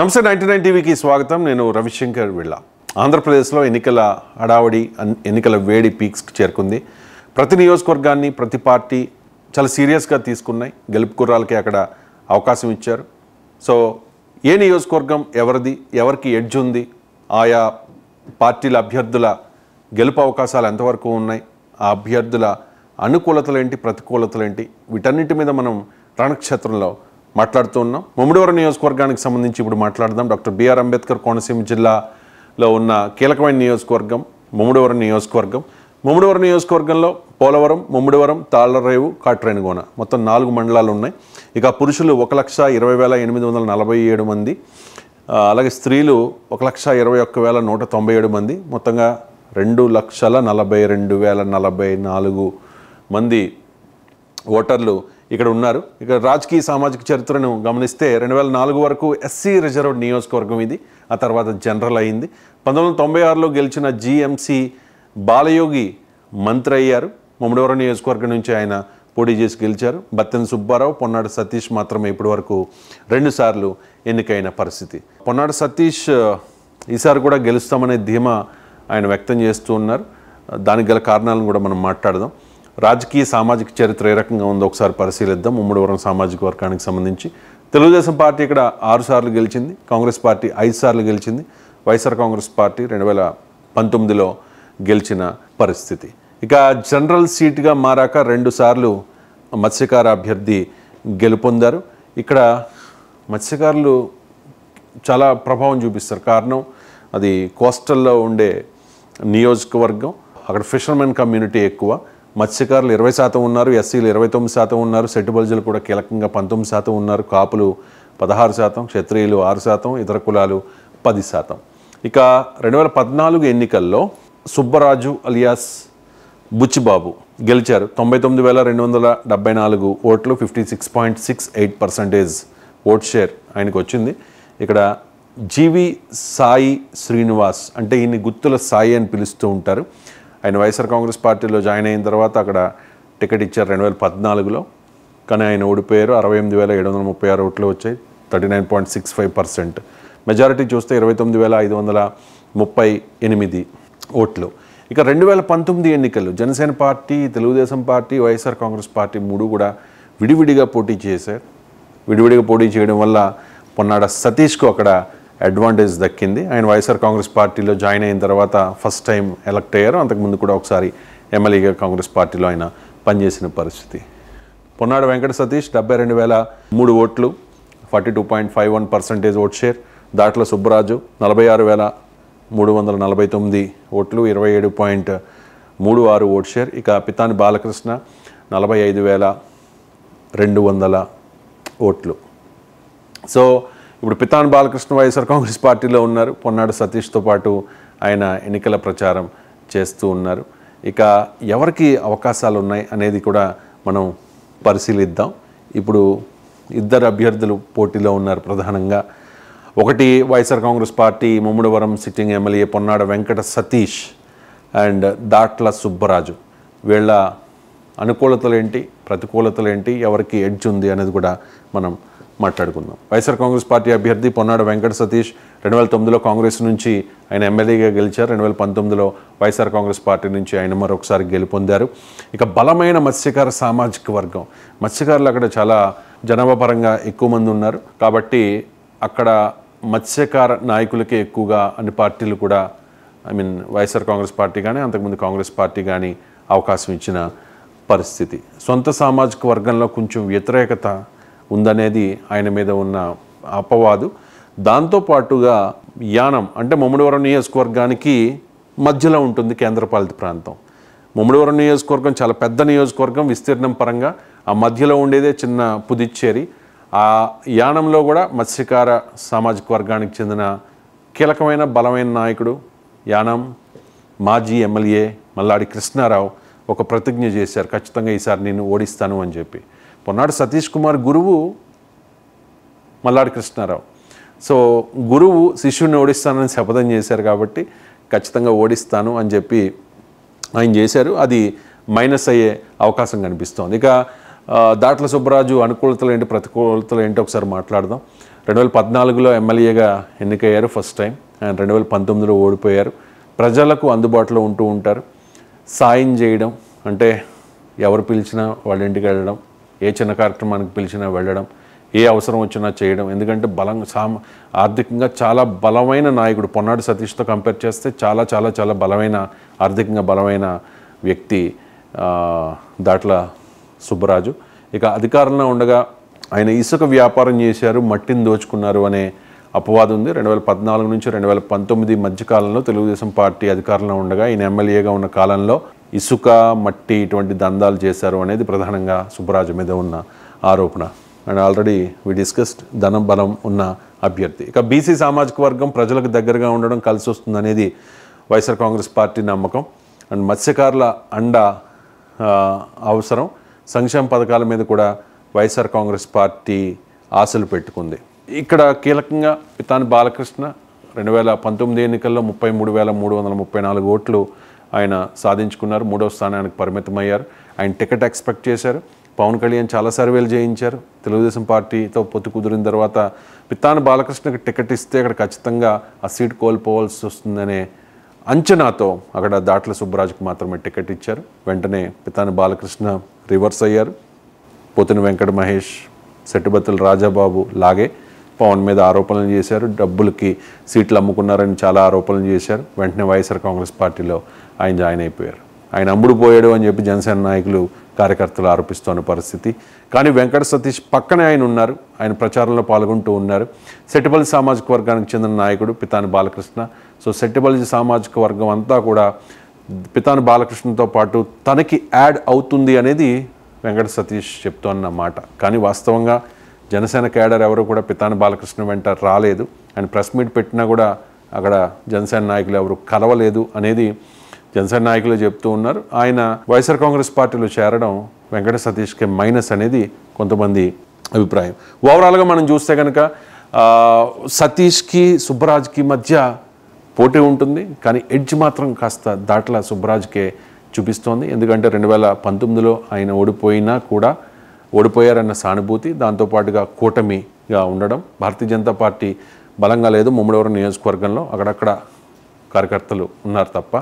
నమస్తే ninety nine టీవీకి స్వాగతం నేను రవిశంకర్ విళ్ళ ఆంధ్రప్రదేశ్లో ఎన్నికల హడావడి ఎన్నికల వేడి పీక్స్కి చేరుకుంది ప్రతి నియోజకవర్గాన్ని ప్రతి పార్టీ చాలా సీరియస్గా తీసుకున్నాయి గెలుపు కుర్రాలకి అక్కడ అవకాశం ఇచ్చారు సో ఏ నియోజకవర్గం ఎవరిది ఎవరికి ఎడ్జ్ ఉంది ఆయా పార్టీల అభ్యర్థుల గెలుపు అవకాశాలు ఎంతవరకు ఉన్నాయి ఆ అభ్యర్థుల అనుకూలతలేంటి ప్రతికూలతలేంటి వీటన్నిటి మీద మనం రణక్షేత్రంలో మాట్లాడుతూ ఉన్నాం ముమ్మిడివరం నియోజకవర్గానికి సంబంధించి ఇప్పుడు మాట్లాడదాం డాక్టర్ బిఆర్ అంబేద్కర్ కోనసీమ జిల్లాలో ఉన్న కీలకమైన నియోజకవర్గం ముమ్మిడివరం నియోజకవర్గం ముమ్మిడివరం నియోజకవర్గంలో పోలవరం ముమ్మిడివరం తాళ్ళరేవు కాట్రేనుగోన మొత్తం నాలుగు మండలాలు ఉన్నాయి ఇక పురుషులు ఒక లక్ష ఇరవై వేల ఎనిమిది వందల నలభై ఏడు మంది అలాగే స్త్రీలు ఒక లక్ష ఇరవై ఒక్క వేల నూట తొంభై ఏడు మంది మొత్తంగా రెండు లక్షల నలభై రెండు వేల నలభై నాలుగు మంది ఓటర్లు ఇక్కడ ఉన్నారు ఇక్కడ రాజకీయ సామాజిక చరిత్రను గమనిస్తే రెండు వేల నాలుగు వరకు ఎస్సీ రిజర్వ్ నియోజకవర్గం ఇది ఆ తర్వాత జనరల్ అయింది పంతొమ్మిది వందల తొంభై ఆరులో గెలిచిన జీఎంసీ బాలయోగి మంత్రి అయ్యారు ముమ్మడివరం నియోజకవర్గం నుంచి ఆయన పోటీ చేసి గెలిచారు బత్తెన సుబ్బారావు పొన్నాడు సతీష్ మాత్రమే ఇప్పటి వరకు రెండుసార్లు ఎన్నికైన పరిస్థితి పొన్నాడు సతీష్ ఈసారి కూడా గెలుస్తామనే ధీమా ఆయన వ్యక్తం చేస్తూ ఉన్నారు దానికి గల కారణాలను కూడా మనం మాట్లాడదాం రాజకీయ సామాజిక చరిత్ర ఏ రకంగా ఉందో ఒకసారి పరిశీలిద్దాం ఉమ్మడివరం సామాజిక వర్గానికి సంబంధించి తెలుగుదేశం పార్టీ ఇక్కడ ఆరు సార్లు గెలిచింది కాంగ్రెస్ పార్టీ ఐదు సార్లు గెలిచింది వైఎస్ఆర్ కాంగ్రెస్ పార్టీ రెండు వేల పంతొమ్మిదిలో గెలిచిన పరిస్థితి ఇక జనరల్ సీట్గా మారాక రెండుసార్లు మత్స్యకార అభ్యర్థి గెలుపొందారు ఇక్కడ మత్స్యకారులు చాలా ప్రభావం చూపిస్తారు కారణం అది కోస్టల్లో ఉండే నియోజకవర్గం అక్కడ ఫిషర్మెన్ కమ్యూనిటీ ఎక్కువ మత్స్యకారులు ఇరవై శాతం ఉన్నారు ఎస్సీలు ఇరవై తొమ్మిది శాతం ఉన్నారు సెట్టుబల్జులు కూడా కీలకంగా పంతొమ్మిది శాతం ఉన్నారు కాపులు పదహారు శాతం క్షత్రియులు ఆరు శాతం ఇతర కులాలు పది శాతం ఇక రెండు వేల పద్నాలుగు ఎన్నికల్లో సుబ్బరాజు అలియాస్ బుచ్చిబాబు గెలిచారు తొంభై తొమ్మిది వేల రెండు వందల డెబ్బై నాలుగు ఓట్లు fifty six point six eight percentage vote share ఆయనకు వచ్చింది ఇక్కడ జీవి సాయి శ్రీనివాస్ అంటే ఈయన్ని గుత్తుల సాయి అని పిలుస్తూ ఉంటారు ఆయన వైఎస్ఆర్ కాంగ్రెస్ పార్టీలో జాయిన్ అయిన తర్వాత అక్కడ టికెట్ ఇచ్చారు రెండు వేల పద్నాలుగులో కానీ ఆయన ఓడిపోయారు అరవై ఎనిమిది వేల ఏడు వందల ముప్పై ఆరు ఓట్లు వచ్చాయి thirty nine point six five percent majority చూస్తే ఇరవై తొమ్మిది వేల ఐదు వందల ముప్పై ఎనిమిది ఓట్లు ఇక రెండు వేల పంతొమ్మిది ఎన్నికలు Janasena party Telugu Desam party YSR Congress party మూడు కూడా విడివిడిగా పోటీ చేశారు విడివిడిగా పోటీ చేయడం వల్ల పొన్నాడ సతీష్కు అక్కడ అడ్వాంటేజ్ దక్కింది ఆయన వైఎస్ఆర్ కాంగ్రెస్ పార్టీలో జాయిన్ అయిన తర్వాత ఫస్ట్ టైం ఎలక్ట్ అయ్యారు అంతకుముందు కూడా ఒకసారి ఎమ్మెల్యేగా కాంగ్రెస్ పార్టీలో ఆయన పనిచేసిన పరిస్థితి పొన్నాడు వెంకట సతీష్ డెబ్బై రెండు వేల మూడు ఓట్లు forty two point five one percentage vote share Datla Subbaraju నలభై ఆరు వేల మూడు వందల నలభై తొమ్మిది ఓట్లు ఇరవై ఏడు పాయింట్ మూడు ఆరు ఓట్ షేర్ ఇక పితాని బాలకృష్ణ నలభై ఐదు వేల రెండు వందల ఓట్లు సో ఇప్పుడు పితాన్ బాలకృష్ణ వైఎస్ఆర్ కాంగ్రెస్ పార్టీలో ఉన్నారు పొన్నాడు సతీష్తో పాటు ఆయన ఎన్నికల ప్రచారం చేస్తూ ఉన్నారు ఇక ఎవరికి అవకాశాలు ఉన్నాయి అనేది కూడా మనం పరిశీలిద్దాం ఇప్పుడు ఇద్దరు అభ్యర్థులు పోటీలో ఉన్నారు ప్రధానంగా ఒకటి YSR Congress party Mummidivaram sitting MLA Ponnada Venkata Satish and Datla Subbaraju వీళ్ళ అనుకూలతలు ఏంటి ప్రతికూలతలు ఏంటి ఎవరికి ఎడ్జ్ ఉంది అనేది కూడా మనం మాట్లాడుకుందాం వైఎస్ఆర్ కాంగ్రెస్ పార్టీ అభ్యర్థి పొన్నాడు వెంకట సతీష్ రెండు వేల తొమ్మిదిలో కాంగ్రెస్ నుంచి ఆయన ఎమ్మెల్యేగా గెలిచారు రెండు వేల పంతొమ్మిదిలో వైఎస్ఆర్ కాంగ్రెస్ పార్టీ నుంచి ఆయన మరొకసారి గెలుపొందారు ఇక బలమైన మత్స్యకార సామాజిక వర్గం మత్స్యకారులు అక్కడ చాలా జనాభాపరంగా ఎక్కువ మంది ఉన్నారు కాబట్టి అక్కడ మత్స్యకార నాయకులకే ఎక్కువగా అన్ని పార్టీలు కూడా I mean YSR Congress party కానీ అంతకుముందు కాంగ్రెస్ పార్టీ కానీ అవకాశం ఇచ్చిన పరిస్థితి సొంత సామాజిక వర్గంలో కొంచెం వ్యతిరేకత ఉందనేది ఆయన మీద ఉన్న అపవాదు దాంతోపాటుగా యానం అంటే ముమ్మడివరం నియోజకవర్గానికి మధ్యలో ఉంటుంది కేంద్రపాలిత ప్రాంతం ముమ్మడివరం నియోజకవర్గం చాలా పెద్ద నియోజకవర్గం విస్తీర్ణం పరంగా ఆ మధ్యలో ఉండేదే చిన్న పుదుచ్చేరి ఆ యానంలో కూడా మత్స్యకార సామాజిక వర్గానికి చెందిన కీలకమైన బలమైన నాయకుడు యానం మాజీ ఎమ్మెల్యే మల్లాడి కృష్ణారావు ఒక ప్రతిజ్ఞ చేశారు ఖచ్చితంగా ఈసారి నేను ఓడిస్తాను అని చెప్పి పొన్నాడు సతీష్ కుమార్ గురువు మల్లాడి కృష్ణారావు సో గురువు శిష్యుడిని ఓడిస్తానని శపథం చేశారు కాబట్టి ఖచ్చితంగా ఓడిస్తాను అని చెప్పి ఆయన చేశారు అది మైనస్ అయ్యే అవకాశం కనిపిస్తోంది ఇక దాట్ల సుబ్బరాజు అనుకూలతలు ఏంటి ప్రతికూలతలు ఏంటి ఒకసారి మాట్లాడదాం రెండు వేల పద్నాలుగులో ఎమ్మెల్యేగా ఎన్నికయ్యారు ఫస్ట్ టైం ఆయన రెండు వేల పంతొమ్మిదిలో ఓడిపోయారు ప్రజలకు అందుబాటులో ఉంటూ ఉంటారు సాయం చేయడం అంటే ఎవరు పిలిచినా వాళ్ళ ఇంటికి వెళ్ళడం ఏ చిన్న కార్యక్రమానికి పిలిచినా వెళ్ళడం ఏ అవసరం వచ్చినా చేయడం ఎందుకంటే బలం సామ ఆర్థికంగా చాలా బలమైన నాయకుడు పొన్నాడు సతీష్తో కంపేర్ చేస్తే చాలా చాలా చాలా బలమైన ఆర్థికంగా బలమైన వ్యక్తి దాట్ల సుబ్బరాజు ఇక అధికారంలో ఉండగా ఆయన ఇసుక వ్యాపారం చేశారు మట్టిని దోచుకున్నారు అనే అపవాదం ఉంది రెండు వేల పద్నాలుగు నుంచి రెండు వేల పంతొమ్మిది మధ్యకాలంలో తెలుగుదేశం పార్టీ అధికారంలో ఉండగా ఈయన ఎమ్మెల్యేగా ఉన్న కాలంలో ఇసుక మట్టి ఇటువంటి దందాలు చేశారు అనేది ప్రధానంగా సుబ్బరాజు మీద ఉన్న ఆరోపణ అండ్ ఆల్రెడీ వి డిస్కస్డ్ ధనం బలం ఉన్న అభ్యర్థి ఇక బీసీ సామాజిక వర్గం ప్రజలకు దగ్గరగా ఉండడం కలిసి వస్తుంది అనేది వైఎస్ఆర్ కాంగ్రెస్ పార్టీ నమ్మకం అండ్ మత్స్యకారుల అండ అవసరం సంక్షేమ పథకాల మీద కూడా వైఎస్ఆర్ కాంగ్రెస్ పార్టీ ఆశలు పెట్టుకుంది ఇక్కడ కీలకంగా పితాని బాలకృష్ణ రెండు వేల పంతొమ్మిది ఎన్నికల్లో ముప్పై మూడు వేల మూడు వందల ముప్పై నాలుగు ఓట్లు ఆయన సాధించుకున్నారు మూడవ స్థానానికి పరిమితమయ్యారు ఆయన టికెట్ ఎక్స్పెక్ట్ చేశారు పవన్ కళ్యాణ్ చాలా సర్వేలు చేయించారు తెలుగుదేశం పార్టీతో పొత్తు కుదిరిన తర్వాత పిత్తాన బాలకృష్ణకి టికెట్ ఇస్తే అక్కడ ఖచ్చితంగా ఆ సీట్ కోల్పోవాల్సి వస్తుందనే అంచనాతో అక్కడ దాట్ల సుబ్బరాజుకు మాత్రమే టికెట్ ఇచ్చారు వెంటనే పితాని బాలకృష్ణ రివర్స్ అయ్యారు పోతిన వెంకట మహేష్ సెట్టుబత్తుల రాజాబాబు లాగే పవన్ మీద ఆరోపణలు చేశారు డబ్బులకి సీట్లు అమ్ముకున్నారని చాలా ఆరోపణలు చేశారు వెంటనే వైఎస్ఆర్ కాంగ్రెస్ పార్టీలో ఆయన జాయిన్ అయిపోయారు ఆయన అమ్ముడు పోయాడు అని చెప్పి జనసేన నాయకులు కార్యకర్తలు ఆరోపిస్తున్న పరిస్థితి కానీ వెంకట సతీష్ పక్కనే ఆయన ఉన్నారు ఆయన ప్రచారంలో పాల్గొంటూ ఉన్నారు సెట్టిపల్లి సామాజిక వర్గానికి చెందిన నాయకుడు పితాని బాలకృష్ణ సో సెట్టిపల్లి సామాజిక వర్గం అంతా కూడా పితాని బాలకృష్ణతో పాటు తనకి యాడ్ అవుతుంది అనేది వెంకట సతీష్ చెప్తున్న మాట కానీ వాస్తవంగా జనసేన క్యాడర్ ఎవరు కూడా పితాని బాలకృష్ణ వెంట రాలేదు ఆయన ప్రెస్ మీట్ పెట్టినా కూడా అక్కడ జనసేన నాయకులు ఎవరు కలవలేదు అనేది జనసేన నాయకులు చెప్తూ ఉన్నారు ఆయన వైఎస్ఆర్ కాంగ్రెస్ పార్టీలో చేరడం వెంకట సతీష్కి మైనస్ అనేది కొంతమంది అభిప్రాయం ఓవరాల్గా మనం చూస్తే కనుక సతీష్కి సుబ్బరాజ్కి మధ్య పోటీ ఉంటుంది కానీ ఎడ్జ్ మాత్రం కాస్త దాట్ల సుబ్బరాజ్కే చూపిస్తోంది ఎందుకంటే రెండు వేల పంతొమ్మిదిలో ఆయన ఓడిపోయినా కూడా ఓడిపోయారన్న సానుభూతి దాంతోపాటుగా కూటమిగా ఉండడం భారతీయ జనతా పార్టీ బలంగా లేదు ముమ్మడివరం నియోజకవర్గంలో అక్కడక్కడ కార్యకర్తలు ఉన్నారు తప్ప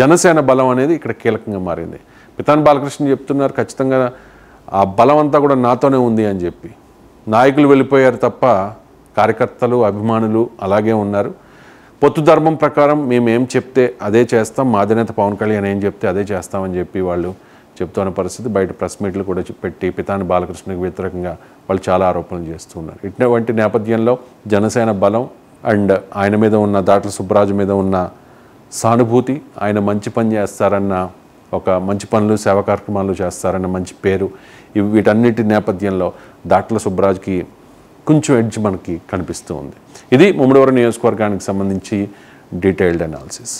జనసేన బలం అనేది ఇక్కడ కీలకంగా మారింది పితాన్ బాలకృష్ణ చెప్తున్నారు ఖచ్చితంగా ఆ బలం అంతా కూడా నాతోనే ఉంది అని చెప్పి నాయకులు వెళ్ళిపోయారు తప్ప కార్యకర్తలు అభిమానులు అలాగే ఉన్నారు పొత్తు ధర్మం ప్రకారం మేము ఏం చెప్తే అదే చేస్తాం మా అధినేత పవన్ కళ్యాణ్ ఏం చెప్తే అదే చేస్తామని చెప్పి వాళ్ళు చెప్తున్న పరిస్థితి బయట ప్రెస్ మీట్లు కూడా పెట్టి పితాని బాలకృష్ణకి వ్యతిరేకంగా వాళ్ళు చాలా ఆరోపణలు చేస్తూ ఉన్నారు ఇటువంటి నేపథ్యంలో జనసేన బలం అండ్ ఆయన మీద ఉన్న దాట్ల సుబ్బరాజు మీద ఉన్న సానుభూతి ఆయన మంచి పని చేస్తారన్న ఒక మంచి పనులు సేవ కార్యక్రమాలు చేస్తారన్న మంచి పేరు వీటన్నిటి నేపథ్యంలో దాట్ల సుబ్బరాజుకి కొంచెం ఎడ్జ్ మనకి కనిపిస్తూ ఉంది ఇది ముమ్మడివరం నియోజకవర్గానికి సంబంధించి డీటెయిల్డ్ అనాలిసిస్